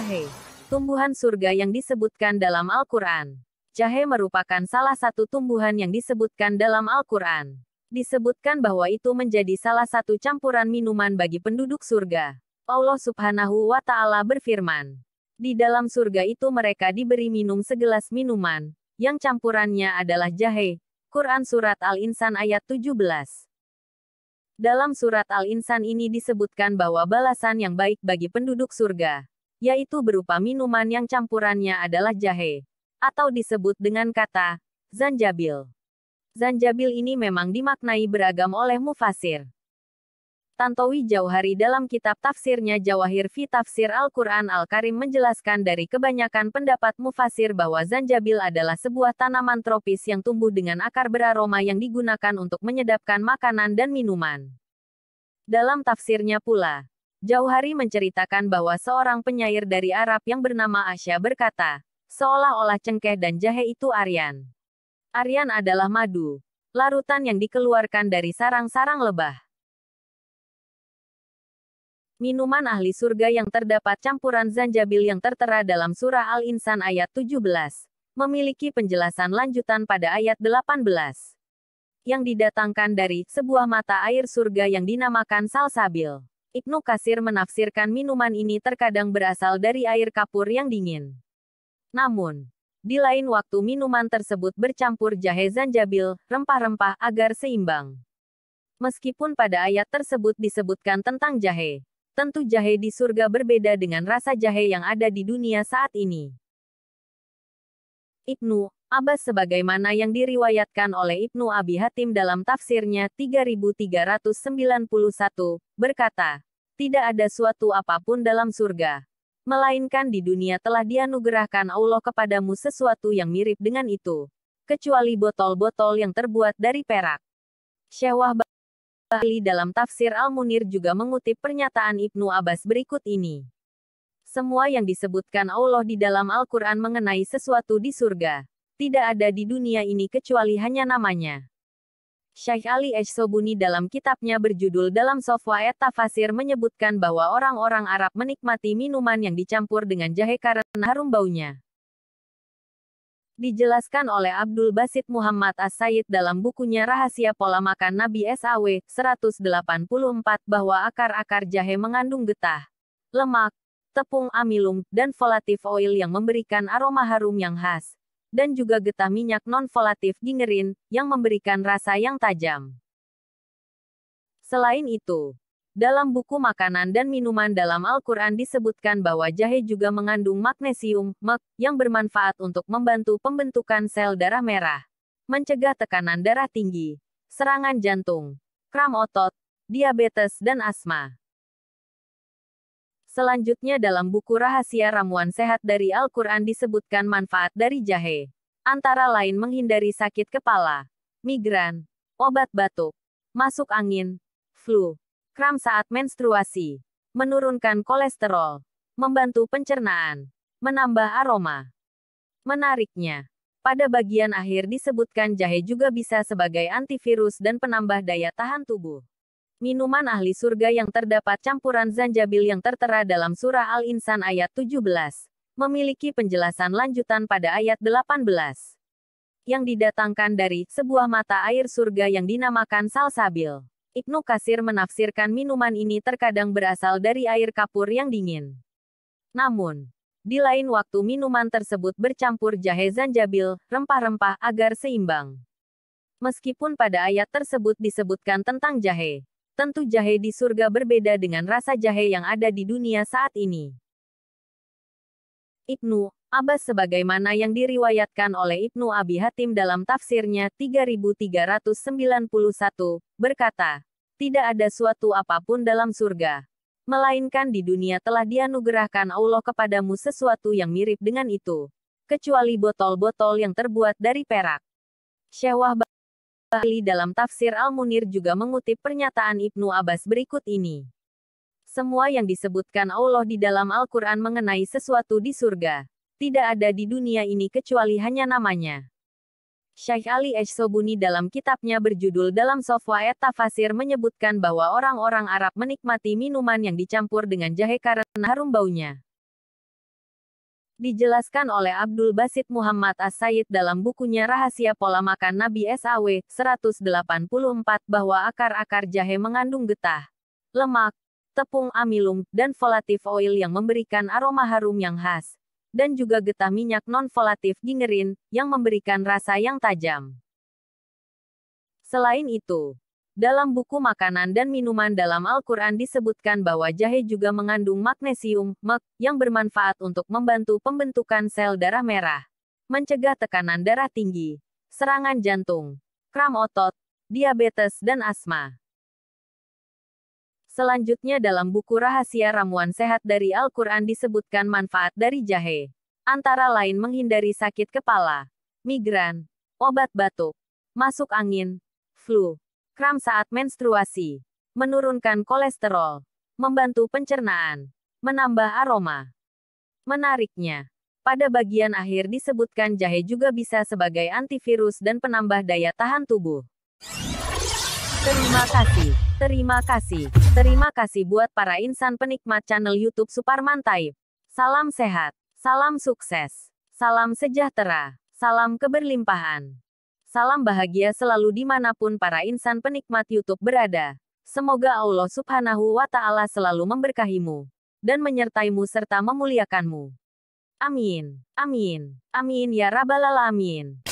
Jahe, tumbuhan surga yang disebutkan dalam Al-Quran. Jahe merupakan salah satu tumbuhan yang disebutkan dalam Al-Quran. Disebutkan bahwa itu menjadi salah satu campuran minuman bagi penduduk surga. Allah Subhanahu wa Ta'ala berfirman, "Di dalam surga itu mereka diberi minum segelas minuman, yang campurannya adalah jahe." Quran Surat Al-Insan ayat 17. Dalam surat Al-Insan ini disebutkan bahwa balasan yang baik bagi penduduk surga yaitu berupa minuman yang campurannya adalah jahe, atau disebut dengan kata zanjabil. Zanjabil ini memang dimaknai beragam oleh mufasir. Tantowi Jauhari dalam kitab tafsirnya Jawahir fi Tafsir Al-Quran Al-Karim menjelaskan dari kebanyakan pendapat mufasir bahwa zanjabil adalah sebuah tanaman tropis yang tumbuh dengan akar beraroma yang digunakan untuk menyedapkan makanan dan minuman. Dalam tafsirnya pula, Jauhari menceritakan bahwa seorang penyair dari Arab yang bernama Asya berkata, seolah-olah cengkeh dan jahe itu Aryan. Aryan adalah madu, larutan yang dikeluarkan dari sarang-sarang lebah. Minuman ahli surga yang terdapat campuran zanjabil yang tertera dalam surah Al-Insan ayat 17, memiliki penjelasan lanjutan pada ayat 18. Yang didatangkan dari sebuah mata air surga yang dinamakan salsabil. Ibnu Kasir menafsirkan minuman ini terkadang berasal dari air kapur yang dingin. Namun, di lain waktu minuman tersebut bercampur jahe zanjabil, rempah-rempah agar seimbang. Meskipun pada ayat tersebut disebutkan tentang jahe, tentu jahe di surga berbeda dengan rasa jahe yang ada di dunia saat ini. Ibnu Abbas sebagaimana yang diriwayatkan oleh Ibnu Abi Hatim dalam tafsirnya 3391, berkata, Tidak ada suatu apapun dalam surga. Melainkan di dunia telah dianugerahkan Allah kepadamu sesuatu yang mirip dengan itu. Kecuali botol-botol yang terbuat dari perak. Syahwah Bahli dalam tafsir Al-Munir juga mengutip pernyataan Ibnu Abbas berikut ini. Semua yang disebutkan Allah di dalam Al-Quran mengenai sesuatu di surga, tidak ada di dunia ini kecuali hanya namanya. Syekh Ali Sobuni dalam kitabnya berjudul Dalam Sofwa Et Tafasir menyebutkan bahwa orang-orang Arab menikmati minuman yang dicampur dengan jahe karena harum baunya. Dijelaskan oleh Abdul Basit Muhammad As-Said dalam bukunya Rahasia Pola Makan Nabi SAW 184 bahwa akar-akar jahe mengandung getah, lemak, tepung amilum, dan volatif oil yang memberikan aroma harum yang khas, dan juga getah minyak non-volatif gingerin yang memberikan rasa yang tajam. Selain itu, dalam buku makanan dan minuman dalam Al-Quran disebutkan bahwa jahe juga mengandung magnesium, MEG, yang bermanfaat untuk membantu pembentukan sel darah merah, mencegah tekanan darah tinggi, serangan jantung, kram otot, diabetes dan asma. Selanjutnya dalam buku rahasia ramuan sehat dari Al-Quran disebutkan manfaat dari jahe. Antara lain menghindari sakit kepala, migran, obat batuk, masuk angin, flu, kram saat menstruasi, menurunkan kolesterol, membantu pencernaan, menambah aroma. Menariknya, pada bagian akhir disebutkan jahe juga bisa sebagai antivirus dan penambah daya tahan tubuh minuman ahli surga yang terdapat campuran zanjabil yang tertera dalam surah Al-Insan ayat 17, memiliki penjelasan lanjutan pada ayat 18. Yang didatangkan dari sebuah mata air surga yang dinamakan salsabil. Ibnu Kasir menafsirkan minuman ini terkadang berasal dari air kapur yang dingin. Namun, di lain waktu minuman tersebut bercampur jahe zanjabil, rempah-rempah agar seimbang. Meskipun pada ayat tersebut disebutkan tentang jahe, tentu jahe di surga berbeda dengan rasa jahe yang ada di dunia saat ini. Ibnu Abbas sebagaimana yang diriwayatkan oleh Ibnu Abi Hatim dalam tafsirnya 3391 berkata, tidak ada suatu apapun dalam surga, melainkan di dunia telah dianugerahkan Allah kepadamu sesuatu yang mirip dengan itu, kecuali botol-botol yang terbuat dari perak. Syewah Ali dalam tafsir Al-Munir juga mengutip pernyataan Ibnu Abbas berikut ini. Semua yang disebutkan Allah di dalam Al-Quran mengenai sesuatu di surga, tidak ada di dunia ini kecuali hanya namanya. Syekh Ali Sobuni dalam kitabnya berjudul Dalam Sofwa Et Tafasir menyebutkan bahwa orang-orang Arab menikmati minuman yang dicampur dengan jahe karena harum baunya dijelaskan oleh Abdul Basit Muhammad As-Said dalam bukunya Rahasia Pola Makan Nabi SAW 184 bahwa akar-akar jahe mengandung getah, lemak, tepung amilum, dan volatif oil yang memberikan aroma harum yang khas, dan juga getah minyak non-volatif gingerin yang memberikan rasa yang tajam. Selain itu, dalam buku makanan dan minuman dalam Al-Quran disebutkan bahwa jahe juga mengandung magnesium, mek, yang bermanfaat untuk membantu pembentukan sel darah merah, mencegah tekanan darah tinggi, serangan jantung, kram otot, diabetes, dan asma. Selanjutnya dalam buku rahasia ramuan sehat dari Al-Quran disebutkan manfaat dari jahe. Antara lain menghindari sakit kepala, migran, obat batuk, masuk angin, flu, kram saat menstruasi, menurunkan kolesterol, membantu pencernaan, menambah aroma. Menariknya, pada bagian akhir disebutkan jahe juga bisa sebagai antivirus dan penambah daya tahan tubuh. Terima kasih, terima kasih, terima kasih buat para insan penikmat channel YouTube Suparman Taib. Salam sehat, salam sukses, salam sejahtera, salam keberlimpahan. Salam bahagia selalu dimanapun para insan penikmat YouTube berada. Semoga Allah subhanahu wa ta'ala selalu memberkahimu. Dan menyertaimu serta memuliakanmu. Amin. Amin. Amin ya rabbal alamin.